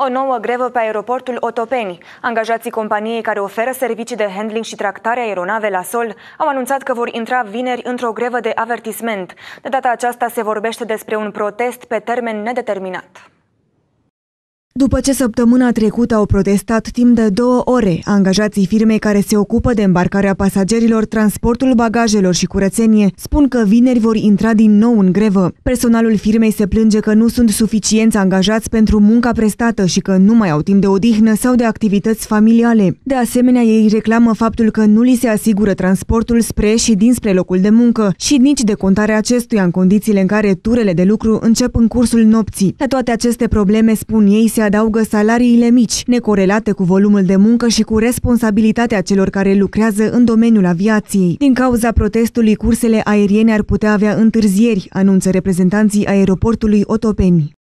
O nouă grevă pe aeroportul Otopeni. Angajații companiei care oferă servicii de handling și tractare aeronave la sol au anunțat că vor intra vineri într-o grevă de avertisment. De data aceasta se vorbește despre un protest pe termen nedeterminat. După ce săptămâna trecută au protestat timp de două ore angajații firmei care se ocupă de îmbarcarea pasagerilor, transportul bagajelor și curățenie, spun că vineri vor intra din nou în grevă. Personalul firmei se plânge că nu sunt suficienți angajați pentru munca prestată și că nu mai au timp de odihnă sau de activități familiale. De asemenea, ei reclamă faptul că nu li se asigură transportul spre și dinspre locul de muncă și nici de contarea acestuia în condițiile în care turele de lucru încep în cursul nopții. La toate aceste probleme, spun ei, se adaugă salariile mici, necorelate cu volumul de muncă și cu responsabilitatea celor care lucrează în domeniul aviației. Din cauza protestului, cursele aeriene ar putea avea întârzieri, anunță reprezentanții aeroportului Otopeni.